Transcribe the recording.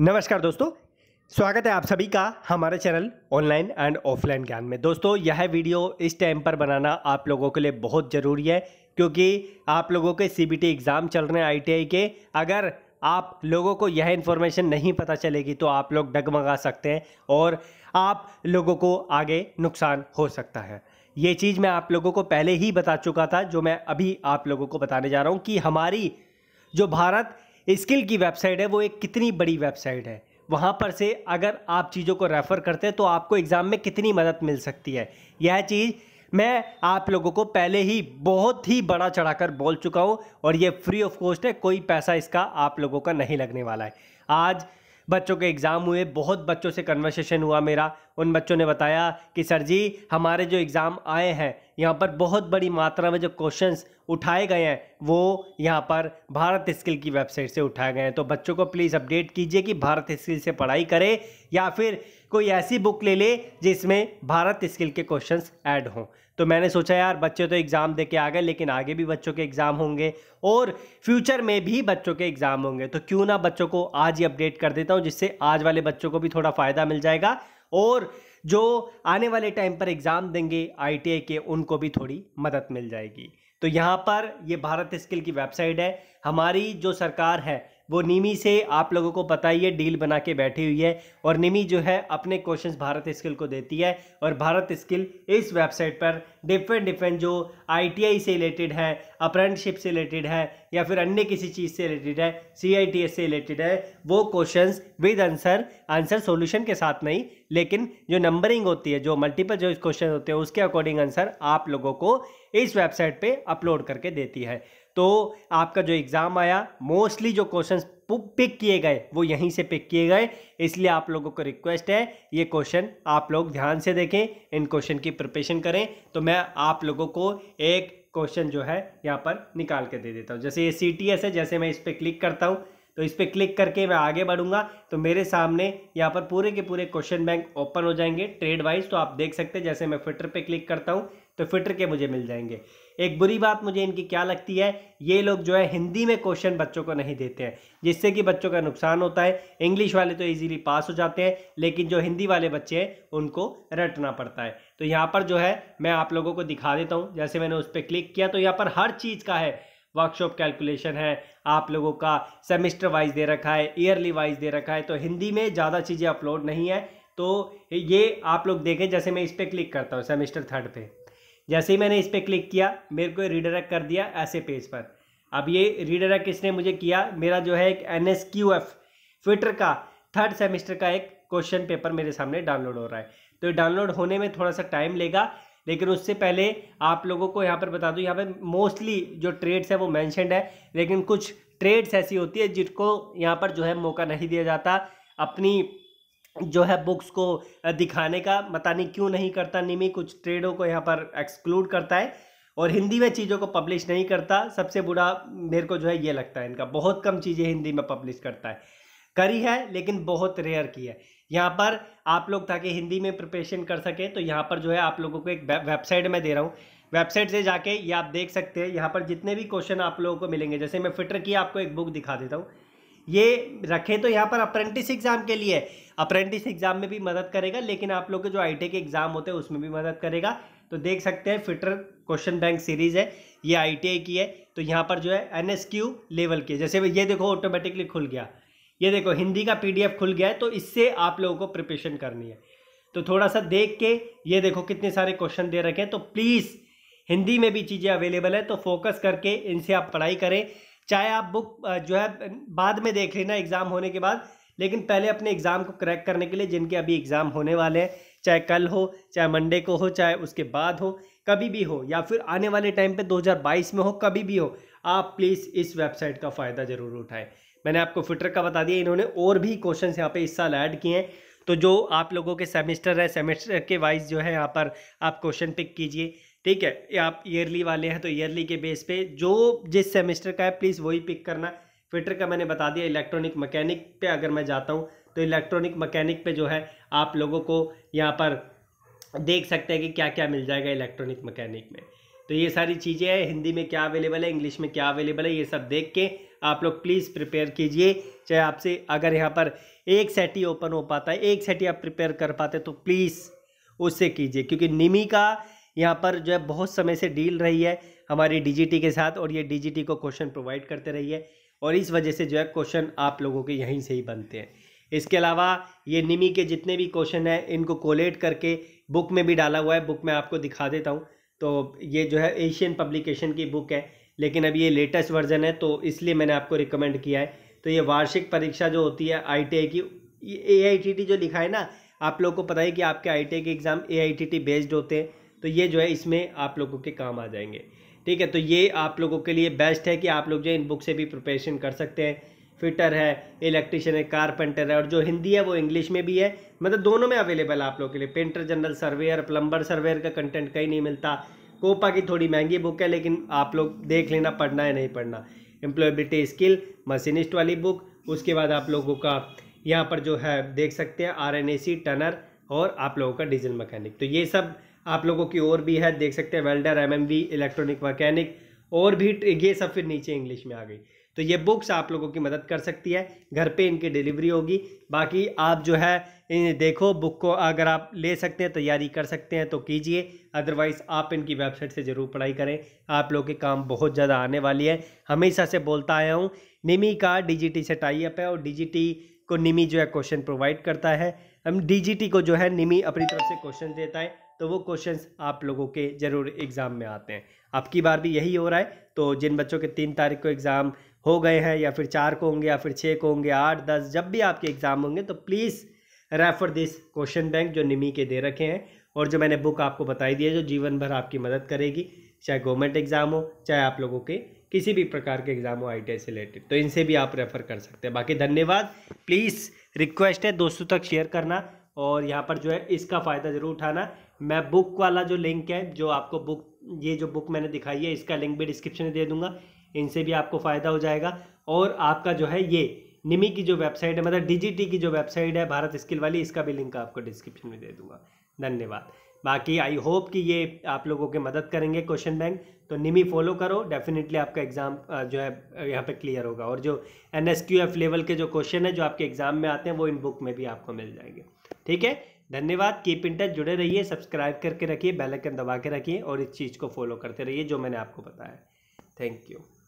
नमस्कार दोस्तों स्वागत है आप सभी का हमारे चैनल ऑनलाइन एंड ऑफलाइन ज्ञान में दोस्तों यह वीडियो इस टाइम पर बनाना आप लोगों के लिए बहुत ज़रूरी है क्योंकि आप लोगों के सी एग्ज़ाम चल रहे हैं आई के अगर आप लोगों को यह इन्फॉर्मेशन नहीं पता चलेगी तो आप लोग डगमगा सकते हैं और आप लोगों को आगे नुकसान हो सकता है ये चीज़ मैं आप लोगों को पहले ही बता चुका था जो मैं अभी आप लोगों को बताने जा रहा हूँ कि हमारी जो भारत स्किल की वेबसाइट है वो एक कितनी बड़ी वेबसाइट है वहाँ पर से अगर आप चीज़ों को रेफ़र करते हैं तो आपको एग्ज़ाम में कितनी मदद मिल सकती है यह चीज़ मैं आप लोगों को पहले ही बहुत ही बड़ा चढ़ाकर बोल चुका हूँ और ये फ्री ऑफ कॉस्ट है कोई पैसा इसका आप लोगों का नहीं लगने वाला है आज बच्चों के एग्ज़ाम हुए बहुत बच्चों से कन्वर्सेशन हुआ मेरा उन बच्चों ने बताया कि सर जी हमारे जो एग्ज़ाम आए हैं यहाँ पर बहुत बड़ी मात्रा में जो क्वेश्चंस उठाए गए हैं वो यहाँ पर भारत स्किल की वेबसाइट से उठाए गए हैं तो बच्चों को प्लीज़ अपडेट कीजिए कि भारत स्किल से पढ़ाई करें या फिर कोई ऐसी बुक ले ले जिसमें भारत स्किल के क्वेश्चंस ऐड हों तो मैंने सोचा यार बच्चे तो एग्ज़ाम दे के आ गए लेकिन आगे भी बच्चों के एग्ज़ाम होंगे और फ्यूचर में भी बच्चों के एग्ज़ाम होंगे तो क्यों ना बच्चों को आज ही अपडेट कर देता हूँ जिससे आज वाले बच्चों को भी थोड़ा फ़ायदा मिल जाएगा और जो आने वाले टाइम पर एग्ज़ाम देंगे आई के उनको भी थोड़ी मदद मिल जाएगी तो यहाँ पर ये भारत स्किल की वेबसाइट है हमारी जो सरकार है वो निमी से आप लोगों को पता ही है डील बना के बैठी हुई है और निमी जो है अपने क्वेश्चंस भारत स्किल को देती है और भारत स्किल इस वेबसाइट पर डिफरेंट डिफरेंट जो आईटीआई से रिलेटेड है अप्रेंटशिप से रिलेटेड है या फिर अन्य किसी चीज़ से रिलेटेड है सी से रिलेटेड है वो question with answer answer solution के साथ नहीं लेकिन जो नंबरिंग होती है जो मल्टीपल जो क्वेश्चन होते हैं उसके अकॉर्डिंग आंसर आप लोगों को इस वेबसाइट पर अपलोड करके देती है तो आपका जो एग्ज़ाम आया मोस्टली जो क्वेश्चन पिक किए गए वो यहीं से पिक किए गए इसलिए आप लोगों को रिक्वेस्ट है ये क्वेश्चन आप लोग ध्यान से देखें इन क्वेश्चन की प्रिपरेशन करें तो मैं आप लोगों को एक क्वेश्चन जो है यहाँ पर निकाल के दे देता हूँ जैसे ये सी टी एस है जैसे मैं इस पर क्लिक करता हूँ तो इस पर क्लिक करके मैं आगे बढ़ूंगा तो मेरे सामने यहाँ पर पूरे के पूरे क्वेश्चन बैंक ओपन हो जाएंगे ट्रेड वाइज तो आप देख सकते हैं जैसे मैं फिटर पे क्लिक करता हूँ तो फिटर के मुझे मिल जाएंगे एक बुरी बात मुझे इनकी क्या लगती है ये लोग जो है हिंदी में क्वेश्चन बच्चों को नहीं देते हैं जिससे कि बच्चों का नुकसान होता है इंग्लिश वाले तो इजीली पास हो जाते हैं लेकिन जो हिंदी वाले बच्चे हैं उनको रटना पड़ता है तो यहाँ पर जो है मैं आप लोगों को दिखा देता हूँ जैसे मैंने उस पर क्लिक किया तो यहाँ पर हर चीज़ का है वर्कशॉप कैलकुलेशन है आप लोगों का सेमिस्टर वाइज दे रखा है ईयरली वाइज दे रखा है तो हिंदी में ज़्यादा चीज़ें अपलोड नहीं है तो ये आप लोग देखें जैसे मैं इस पर क्लिक करता हूँ सेमिस्टर थर्ड पे जैसे ही मैंने इस पर क्लिक किया मेरे को रिडायरेक्ट कर दिया ऐसे पेज पर अब ये रिडायरेक्ट इसने मुझे किया मेरा जो है एक N S Q F fitter का थर्ड सेमेस्टर का एक क्वेश्चन पेपर मेरे सामने डाउनलोड हो रहा है तो ये डाउनलोड होने में थोड़ा सा टाइम लेगा लेकिन उससे पहले आप लोगों को यहाँ पर बता दूँ यहाँ पर मोस्टली जो ट्रेड्स है वो मैंशनड है लेकिन कुछ ट्रेड्स ऐसी होती है जिनको यहाँ पर जो है मौका नहीं दिया जाता अपनी जो है बुक्स को दिखाने का पता नहीं क्यों नहीं करता निमी कुछ ट्रेडों को यहाँ पर एक्सक्लूड करता है और हिंदी में चीज़ों को पब्लिश नहीं करता सबसे बुरा मेरे को जो है ये लगता है इनका बहुत कम चीज़ें हिंदी में पब्लिश करता है करी है लेकिन बहुत रेयर की है यहाँ पर आप लोग ताकि हिंदी में प्रिपरेशन कर सकें तो यहाँ पर जो है आप लोगों को एक वेबसाइट में दे रहा हूँ वेबसाइट से जाके ये आप देख सकते हैं यहाँ पर जितने भी क्वेश्चन आप लोगों को मिलेंगे जैसे मैं फिटर की आपको एक बुक दिखा देता हूँ ये रखें तो यहाँ पर अप्रेंटिस एग्ज़ाम के लिए अप्रेंटिस एग्ज़ाम में भी मदद करेगा लेकिन आप लोग के जो आई के एग्ज़ाम होते हैं उसमें भी मदद करेगा तो देख सकते हैं फिटर क्वेश्चन बैंक सीरीज़ है ये आई e की है तो यहाँ पर जो है एन लेवल की जैसे ये देखो ऑटोमेटिकली खुल गया ये देखो हिंदी का पीडीएफ खुल गया है तो इससे आप लोगों को प्रिपरेशन करनी है तो थोड़ा सा देख के ये देखो कितने सारे क्वेश्चन दे रखे हैं तो प्लीज़ हिंदी में भी चीज़ें अवेलेबल है तो फोकस करके इनसे आप पढ़ाई करें चाहे आप बुक जो है बाद में देख लेना एग्ज़ाम होने के बाद लेकिन पहले अपने एग्ज़ाम को क्रैक करने के लिए जिनके अभी एग्ज़ाम होने वाले हैं चाहे कल हो चाहे मंडे को हो चाहे उसके बाद हो कभी भी हो या फिर आने वाले टाइम पे 2022 में हो कभी भी हो आप प्लीज़ इस वेबसाइट का फ़ायदा ज़रूर उठाएं मैंने आपको फिटर का बता दिया इन्होंने और भी क्वेश्चन यहाँ पे इस साल ऐड किए हैं तो जो आप लोगों के सेमेस्टर है सेमेस्टर के वाइज जो है यहाँ पर आप क्वेश्चन पिक कीजिए ठीक है आप ईयरली वाले हैं तो ईयरली के बेस पे जो जिस सेमेस्टर का है प्लीज़ वही पिक करना फिटर का मैंने बता दिया इलेक्ट्रॉनिक मकैनिक पे अगर मैं जाता हूँ तो इलेक्ट्रॉनिक मकैनिक पे जो है आप लोगों को यहाँ पर देख सकते हैं कि क्या क्या मिल जाएगा इलेक्ट्रॉनिक मकैनिक में तो ये सारी चीज़ें हैं हिंदी में क्या अवेलेबल है इंग्लिश में क्या अवेलेबल है ये सब देख के आप लोग प्लीज़ प्रिपेयर कीजिए चाहे आपसे अगर यहाँ पर एक सेट ही ओपन हो पाता है एक सेट ही आप प्रिपेयर कर पाते तो प्लीज़ उससे कीजिए क्योंकि निमी का यहाँ पर जो है बहुत समय से डील रही है हमारी डीजीटी के साथ और ये डीजीटी को क्वेश्चन प्रोवाइड करते रही है और इस वजह से जो है क्वेश्चन आप लोगों के यहीं से ही बनते हैं इसके अलावा ये निमी के जितने भी क्वेश्चन हैं इनको कोलेट करके बुक में भी डाला हुआ है बुक में आपको दिखा देता हूँ तो ये जो है एशियन पब्लिकेशन की बुक है लेकिन अब ये लेटेस्ट वर्जन है तो इसलिए मैंने आपको रिकमेंड किया है तो ये वार्षिक परीक्षा जो होती है आई की ए जो लिखा है ना आप लोग को पता है कि आपके आई के एग्ज़ाम ए बेस्ड होते हैं तो ये जो है इसमें आप लोगों के काम आ जाएंगे ठीक है तो ये आप लोगों के लिए बेस्ट है कि आप लोग जो इन बुक से भी प्रिपरेशन कर सकते हैं फिटर है इलेक्ट्रिशियन है कारपेंटर है और जो हिंदी है वो इंग्लिश में भी है मतलब दोनों में अवेलेबल है आप लोगों के लिए painter general surveyor plumber surveyor का कंटेंट कहीं नहीं मिलता कोपा की थोड़ी महंगी बुक है लेकिन आप लोग देख लेना पढ़ना है नहीं पढ़ना एम्प्लॉयबिलिटी स्किल मशीनिस्ट वाली बुक उसके बाद आप लोगों का यहाँ पर जो है देख सकते हैं आर टनर और आप लोगों का डीजल मकैनिक तो ये सब आप लोगों की और भी है देख सकते हैं वेल्डर एमएमवी इलेक्ट्रॉनिक मैकेनिक और भी ये सब फिर नीचे इंग्लिश में आ गई तो ये बुक्स आप लोगों की मदद कर सकती है घर पे इनकी डिलीवरी होगी बाकी आप जो है इन देखो बुक को अगर आप ले सकते हैं तैयारी कर सकते हैं तो कीजिए अदरवाइज़ आप इनकी वेबसाइट से ज़रूर पढ़ाई करें आप लोगों के काम बहुत ज़्यादा आने वाली है हमेशा से बोलता आया हूँ निमी का डीजीटी से टाइप है और डीजीटी को निमी जो है क्वेश्चन प्रोवाइड करता है हम डीजीटी को जो है निमी अपनी तरफ से क्वेश्चन देता है तो वो क्वेश्चन आप लोगों के ज़रूर एग्ज़ाम में आते हैं आपकी बार भी यही हो रहा है तो जिन बच्चों के तीन तारीख को एग्ज़ाम हो गए हैं या फिर चार को होंगे या फिर छः को होंगे आठ दस जब भी आपके एग्ज़ाम होंगे तो please refer this question bank जो निमी के दे रखे हैं और जो मैंने बुक आपको बताई दी है जो जीवन भर आपकी मदद करेगी चाहे गवर्नमेंट एग्ज़ाम हो चाहे आप लोगों के किसी भी प्रकार के एग्जाम हो आई से रिलेटेड तो इनसे भी आप रेफ़र कर सकते हैं बाकी धन्यवाद प्लीज़ रिक्वेस्ट है दोस्तों तक शेयर करना और यहाँ पर जो है इसका फ़ायदा ज़रूर उठाना मैं बुक वाला जो लिंक है जो आपको बुक ये जो बुक मैंने दिखाई है इसका लिंक भी डिस्क्रिप्शन में दे दूंगा इनसे भी आपको फ़ायदा हो जाएगा और आपका जो है ये निमी की जो वेबसाइट है मतलब डी की जो वेबसाइट है भारत स्किल वाली इसका भी लिंक आपको डिस्क्रिप्शन में दे दूंगा धन्यवाद बाकी आई होप कि ये आप लोगों के मदद करेंगे क्वेश्चन बैंक तो निमी फॉलो करो डेफिनेटली आपका एग्ज़ाम जो है यहाँ पे क्लियर होगा और जो एन लेवल के जो क्वेश्चन है जो आपके एग्ज़ाम में आते हैं वो इन बुक में भी आपको मिल जाएंगे ठीक है धन्यवाद कीप इन टच जुड़े रहिए सब्सक्राइब करके रखिए बेल आइकन दबा के रखिए और इस चीज़ को फॉलो करते रहिए जो मैंने आपको बताया थैंक यू